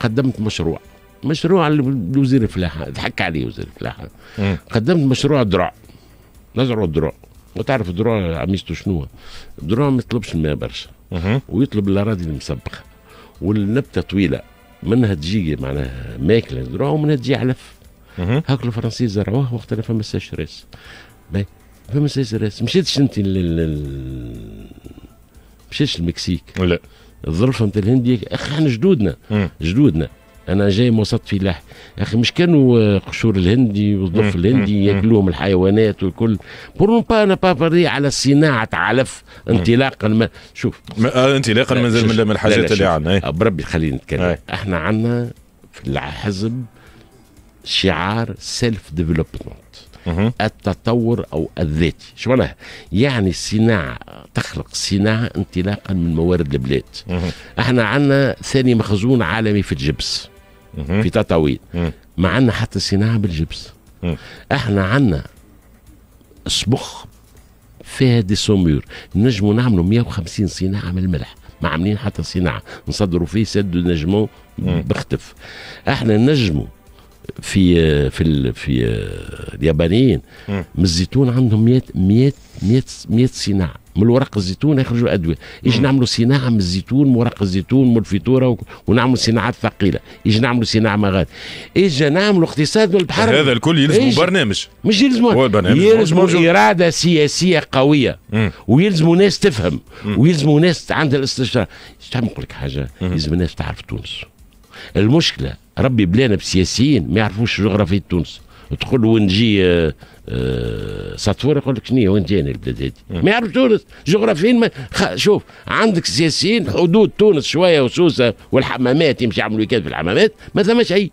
قدمت مشروع مشروع لوزير الفلاحة ضحك عليه وزير الفلاحه قدمت مشروع درع نزرعوا الدروع وتعرف الدروع عميزته شنو الدروع ما يطلبش الماء برشا ويطلب الاراضي المسبقه والنبته طويله منها تجي معناها ماكله الدروع ومنها تجي علف هاك الفرنسيين زرعوه وقت اللي فما ساش راس فما ساش راس مشيتش انت لل... مشيتش المكسيك لا الظروف نتاع الهند اخي احنا جدودنا جدودنا انا جاي موسط فلاح اخي مش كانوا آه، قشور الهندي والظرف الهندي ياكلوهم الحيوانات والكل بور با انا با على صناعه علف انطلاقا ما شوف ما آه، انطلاقا من من الحاجات اللي عندنا إيه. بربي خلينا نتكلم إيه. احنا عندنا في الحزب شعار سيلف ديفلوبمنت التطور او الذاتي شو معناها يعني الصناعه تخلق صناعه انطلاقا من موارد البلاد احنا عندنا ثاني مخزون عالمي في الجبس في تطاوين ما عندنا حتى صناعه بالجبس احنا عندنا صبخ فيها دي سومير نجموا نعملوا 150 صناعه من الملح ما عاملين حتى صناعه نصدروا فيه سد نجمو بختف احنا نجموا في آه، في في آه، اليابانيين من الزيتون عندهم 100 100 100 100 صناعه من ورق الزيتون يخرجوا ادويه ايش نعملوا صناعه من الزيتون من ورق الزيتون من الفيتوره ونعملوا صناعات ثقيله ايش نعملوا صناعه مغاد ايش نعملوا اقتصاد من البحر هذا الكل يلزم برنامج مش يلزم يلزم اراده سياسيه قويه ويلزم ناس تفهم ويلزم ناس عندها الاستشاره ايش نقول لك حاجه يلزم الناس تعرف تونس المشكله ربي بلانا بسياسيين ما يعرفوش جغرافية تونس تقول وين نجي أه أه ساتور يقول لك شنو وين جاني البلاد هذه ما يعرف تونس جغرافيا ما خ... شوف عندك سياسيين حدود تونس شويه وسوسه والحمامات يمشي يعملوا ويكاد في الحمامات ما ثماش اي